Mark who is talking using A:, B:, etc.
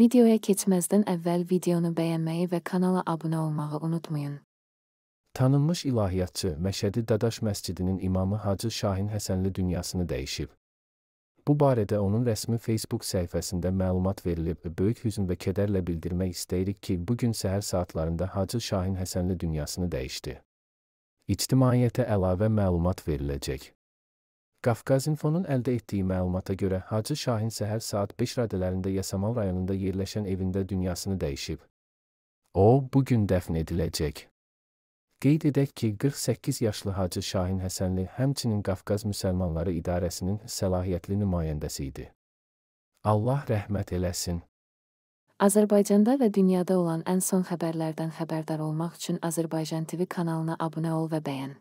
A: Videoya keçməzdən əvvəl videonu bəyənməyi və kanala abunə olmağı unutmayın.
B: Tanınmış ilahiyyatçı Məşədi Dadaş məscidinin imamı Hacı Şahin Həsənli dünyasını dəyişib. Bu barədə onun rəsmi Facebook səhifəsində məlumat verilib. Böyük hüzn və kədərlə bildirmək istəyirik ki, bu gün səhər saatlarında Hacı Şahin Həsənli dünyasını dəyişdi. İctimaiyyətə əlavə məlumat veriləcək. Qafqazinfonun əldə etdiyi məlumata görə Hacı Şahin səhər saat 5 radələrində Yasamal rayonunda yerləşən evində dünyasını dəyişib. O, bu gün dəfn ediləcək. Qeyd edək ki, 48 yaşlı Hacı Şahin Həsənli həmçinin Qafqaz Müsəlmanları İdarəsinin səlahiyyətli nümayəndəsi idi. Allah rəhmət eləsin.
A: Azərbaycanda və dünyada olan ən son xəbərlərdən xəbərdar olmaq üçün Azərbaycan TV kanalına abunə ol və bəyən.